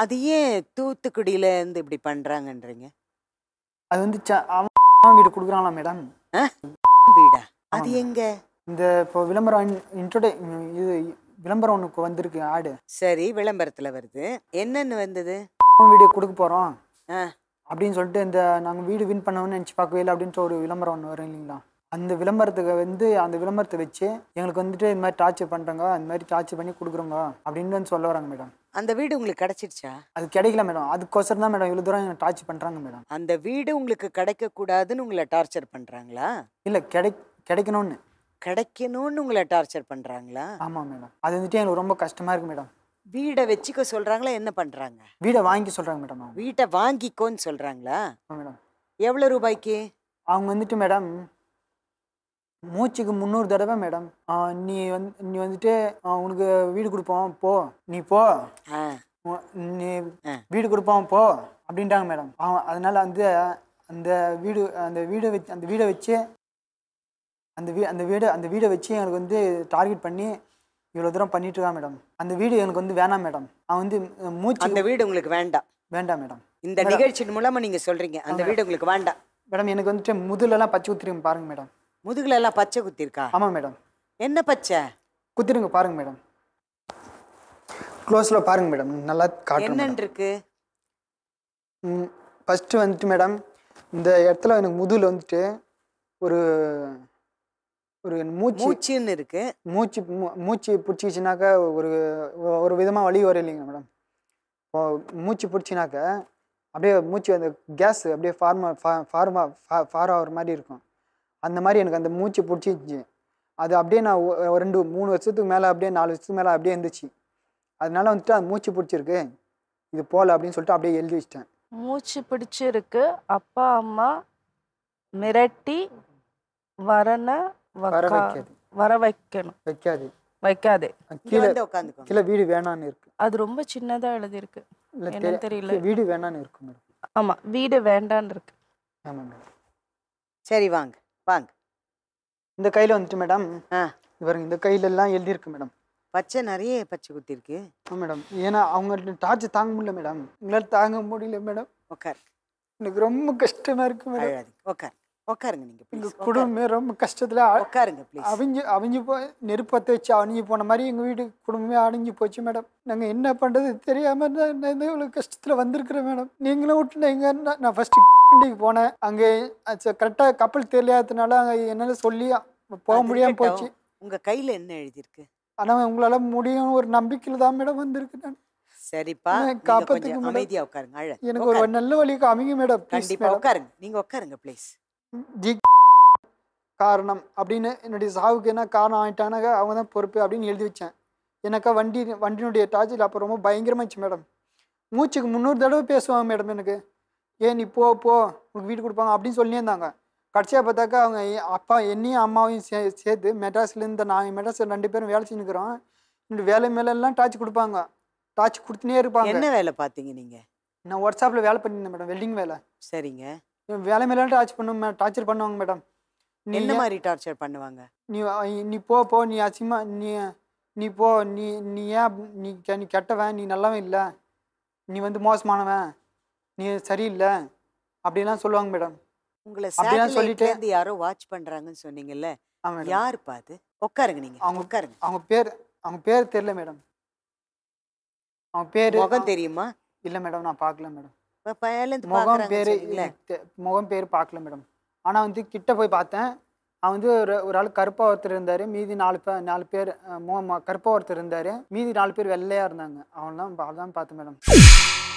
அது ஏன் தூத்துக்குடியில இருந்து இப்படி பண்றாங்கன்றீங்க அது வந்து அவன் வீடு கொடுக்குறாங்களா மேடம் வீடா அது எங்க இந்த இப்போ விளம்பரம் இன்ட்ரோட இது விளம்பரம் ஒன்று வந்திருக்கு ஆடு சரி விளம்பரத்துல வருது என்னன்னு வந்தது வீடு கொடுக்க போகிறோம் ஆ, அப்படின்னு சொல்லிட்டு இந்த நாங்கள் வீடு வின் பண்ணணும்னு நினச்சி பார்க்கவே இல்லை அப்படின்ற ஒரு விளம்பரம் ஒன்று வரும் இல்லைங்களா அந்த விளம்பரத்துக்கு வந்து அந்த விளம்பரத்தை வச்சு எங்களுக்கு வந்துட்டு இந்த மாதிரி டார்ச்சர் பண்ணுறாங்க இந்த மாதிரி டார்ச்சர் பண்ணி கொடுக்குறோங்க அப்படின்னு வந்து சொல்ல வராங்க மேடம் அந்த வீடு உங்களுக்கு கிடைச்சிருச்சா அது கிடைக்கல மேடம் அதுக்கோசரம் தான் மேடம் இவ்வளோ தூரம் டார்ச்சர் பண்ணுறாங்க மேடம் அந்த வீடு உங்களுக்கு கிடைக்கக்கூடாதுன்னு உங்களை டார்ச்சர் பண்ணுறாங்களா இல்லை கிடை கிடைக்கணும்னு கிடைக்கணும்னு உங்களை டார்ச்சர் பண்ணுறாங்களா ஆமாம் மேடம் அது வந்துட்டு எனக்கு ரொம்ப கஷ்டமாக இருக்குது மேடம் வீடை வச்சுக்க சொல்கிறாங்களா என்ன பண்ணுறாங்க வீடை வாங்கி சொல்கிறாங்க மேடம் வீட்டை வாங்கிக்கோன்னு சொல்கிறாங்களா மேடம் எவ்வளோ ரூபாய்க்கு அவங்க வந்துட்டு மேடம் மூச்சுக்கு முந்நூறு தடவை மேடம் நீ வந்து நீ வந்துட்டு உனக்கு வீடு கொடுப்போம் போ நீ போ நீ வீடு கொடுப்போம் போ அப்படின்ட்டாங்க மேடம் அவன் அதனால் வந்து அந்த வீடு அந்த வீடை வச்சு அந்த வீடை வச்சு அந்த வீ அந்த வீடு அந்த வீடை வச்சு எனக்கு வந்து டார்கெட் பண்ணி இவ்வளோ தூரம் பண்ணிட்டு மேடம் அந்த வீடு எனக்கு வந்து வேணாம் மேடம் அவன் வந்து மூச்சு அந்த வீடு உங்களுக்கு வேண்டாம் வேண்டாம் மேடம் இந்த நிகழ்ச்சியின் மூலமாக நீங்கள் சொல்கிறீங்க அந்த வீடு உங்களுக்கு வேண்டாம் மேடம் எனக்கு வந்துட்டு முதலெல்லாம் பச்சை ஊற்றிருங்க பாருங்கள் மேடம் முதுகுல எல்லாம் பச்சை குத்திருக்கா ஆமாம் மேடம் என்ன பச்சை குத்திடுங்க பாருங்க மேடம் க்ளோஸில் பாருங்க மேடம் நல்லா காட்டுறேன் என்ன இருக்கு ஃபஸ்ட்டு வந்துட்டு மேடம் இந்த இடத்துல எனக்கு முதுகில் வந்துட்டு ஒரு ஒரு மூச்சு மூச்சுன்னு இருக்கு மூச்சு மூச்சு பிடிச்சிச்சுனாக்க ஒரு ஒரு விதமாக வழி வர இல்லைங்க மேடம் மூச்சு பிடிச்சினாக்க அப்படியே மூச்சு அந்த கேஸ் அப்படியே ஃபார்மா ஃபார்மா ஃபார் ஆகிற மாதிரி இருக்கும் அந்த மாதிரி எனக்கு அந்த மூச்சு பிடிச்சிருந்துச்சு அது அப்படியே நான் ரெண்டு மூணு வருஷத்துக்கு மேலே அப்படியே நாலு வருஷத்துக்கு மேலே அப்படியே இருந்துச்சு அதனால வந்துட்டு அது மூச்சு பிடிச்சிருக்கு இது போல் அப்படின்னு சொல்லிட்டு அப்படியே எழுதி வச்சிட்டேன் மூச்சு பிடிச்சிருக்கு அப்பா அம்மா மிரட்டி வரண வர வைக்காது வர வைக்கணும் வைக்காது வைக்காது கீழே கீழே வீடு வேணான்னு இருக்கு அது ரொம்ப சின்னதா எழுதியிருக்கு எனக்கு தெரியல வீடு வேணான்னு இருக்கு ஆமா வீடு வேண்டான்னு இருக்கு மேடம் சரி வாங்க வாங்க இந்த கையில் வந்துட்டு மேடம் ஆ இவர் இந்த கையிலெல்லாம் எழுதியிருக்கு மேடம் பச்சை நிறைய பச்சை குத்திருக்கு மேடம் ஏன்னா அவங்க டார்ச்சை தாங்க முடியல மேடம் எங்களால் தாங்க முடியல மேடம் உட்கார் எனக்கு ரொம்ப கஷ்டமாக இருக்கு மேடம் உட்கார் உட்காருங்க நீங்க ப்ளீஸ் குடும்பமே ரொம்ப கஷ்டத்துல உட்காருங்க ப்ளீஸ் அவிஞ்சு அவிஞ்சு போய் நெருப்பத்தை வச்சு அவிஞ்சு போன மாதிரி எங்கள் வீடு குடும்பமே அணிஞ்சு போச்சு மேடம் நாங்கள் என்ன பண்றது தெரியாமல் நான் இவ்வளோ கஷ்டத்தில் வந்திருக்கிறேன் மேடம் நீங்களும் விட்டுனீங்க நான் ஃபர்ஸ்ட் ஃபஸ்ட்டு போனேன் அங்கே கரெக்டா கப்பல் தெரியாததுனால அங்கே என்னால் சொல்லி போக முடியாமல் போச்சு உங்க கையில் என்ன எழுதியிருக்கு ஆனா உங்களால முடியும் ஒரு நம்பிக்கையில தான் மேடம் வந்திருக்கு நான் சரிப்பா காப்பத்துக்கு அமைதியாக உட்காருங்க எனக்கு ஒரு நல்ல வழி அமைங்க மேடம் கண்டிப்பாக உட்காருங்க நீங்க உட்காருங்க ப்ளீஸ் ஜி காரணம் அப்படின்னு என்னுடைய சாவுக்கு என்ன காரணம் ஆகிட்டானாக்க அவங்க தான் பொறுப்பு அப்படின்னு எழுதி வச்சேன் எனக்கா வண்டி வண்டியினுடைய டார்ச்சில் அப்போ ரொம்ப பயங்கரமாக இருந்துச்சு மேடம் மூச்சுக்கு முந்நூறு தடவை பேசுவாங்க மேடம் எனக்கு ஏன் நீ போ போ உனக்கு வீடு கொடுப்பாங்க அப்படின்னு சொல்லியிருந்தாங்க கடைசியாக பார்த்தாக்கா அவங்க அப்பா என்னையும் அம்மாவையும் சே சேர்த்து மெட்ராஸ்லேருந்து நாங்கள் மெட்ராஸில் ரெண்டு பேரும் வேலை செஞ்சுக்கிறோம் என்னுடைய வேலை மேலெல்லாம் டார்ச் கொடுப்பாங்க டார்ச் கொடுத்துனே இருப்பாங்க என்ன வேலை பார்த்தீங்க நீங்கள் நான் ஒர்க் ஷாப்பில் வேலை பண்ணியிருந்தேன் மேடம் வெல்டிங் வேலை சரிங்க வேலை மேலே டார்ச் பண்ணும் டார்ச்சர் பண்ணுவாங்க மேடம் நீ என்ன மாதிரி டார்ச்சர் பண்ணுவாங்க நீ நீ போ போ நீ அசிமா நீ நீ போ நீ நீ ஏன் நீ நீ கெட்டவன் நீ நல்லவன் இல்லை நீ வந்து மோசமானவன் நீ சரியில்லை அப்படிலாம் சொல்லுவாங்க மேடம் உங்களை சொல்லிட்டு யாரோ வாட்ச் பண்ணுறாங்கன்னு சொன்னீங்கல்ல யார் பார்த்து உட்காருங்க நீங்கள் அவங்க உட்காருங்க அவங்க பேர் அவங்க பேர் தெரியல மேடம் அவங்க பேர் முகம் தெரியுமா இல்லை மேடம் நான் பார்க்கல மேடம் முகம் பேர் முகம் பேர் பார்க்கல மேடம் ஆனால் வந்து கிட்ட போய் பார்த்தேன் அவன் வந்து ஒரு ஒரு ஆள் கருப்பாக ஒருத்தர் இருந்தார் மீதி நாலு பேர் நாலு பேர் கருப்பாக ஒருத்தர் இருந்தார் மீதி நாலு பேர் வெள்ளையாக இருந்தாங்க அவன்லாம் தான் பார்த்தேன் மேடம்